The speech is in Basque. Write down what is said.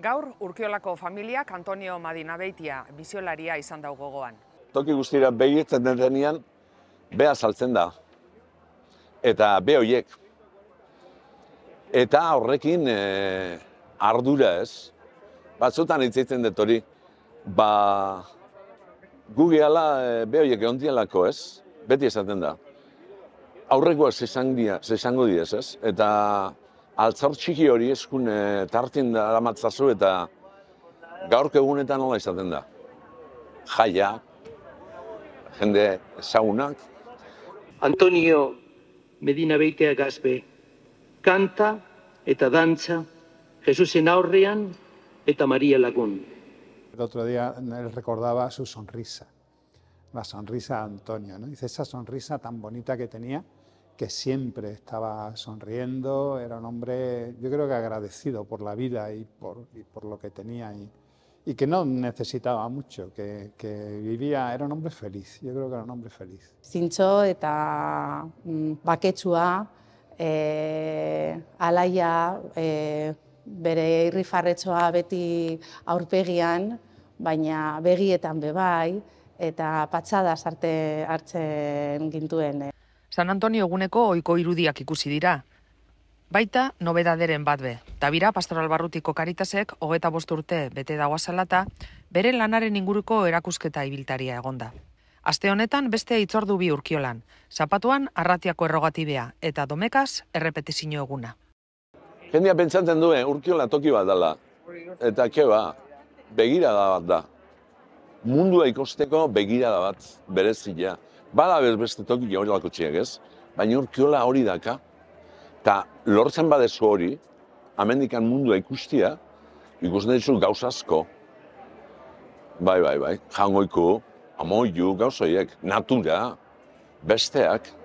Gaur, Urkiolako familiak Antonio Madinabeitia Beitia, biziolaria izan dau gogoan. Toki guztira behietzen denean, beha saltzen da. Eta be horiek. Eta horrekin eh, ardura ez. Batzutan itzitzen dut hori, ba, gu gehala eh, be horiek egontialako ez, beti esaten da. Aurrekoa zesango dira, ez, ez. Eta Alzar txiki hori eskun e, tartin dara matzazu eta gaurko egunetan nola izaten da. Jaia, jende zaunak. Antonio Medina Beitea Gazbe kanta eta dantza Jesusen aurrean eta María Lagun. El otro día él recordaba su sonrisa, la sonrisa de Antonio. ¿no? Dice, esa sonrisa tan bonita que tenía, que siempre estaba sonriendo, era un hombre, yo creo que agradecido por la vida y por, y por lo que tenía y, y que no necesitaba mucho, que, que vivía, era un hombre feliz, yo creo que era un hombre feliz. Sincho eta mm, baketsua, eh, alaia, eh, bere irrifarretsoa beti aurpegian, baina begietan bebai, eta patxadas arte hartzen gintuen. Eh. San Antonio eguneko ohiko irudiak ikusi dira. Baita, nobedaderen bat be. Tabira, pastoral barrutiko karitasek, hogeta bost urte bete dagoa salata, bere lanaren inguruko erakusketa ibiltaria egonda. Aste honetan, beste itzordu bi urkiolan. Zapatuan, arratiako errogatibea, eta domekaz, errepetizino eguna. Jendia pentsatzen duen, urkiola toki bat dela, Eta keba, begira da bat da. Mundua ikosteko begirada bat, berezila bada beste toki hori lako txegez, baina urkiola hori daka, eta lortzen badezu hori, amendikan mundua ikustia, ikusten dituzu gauz asko. Bai, bai, bai, jangoiku, amoiu, gauz horiek, natura, besteak,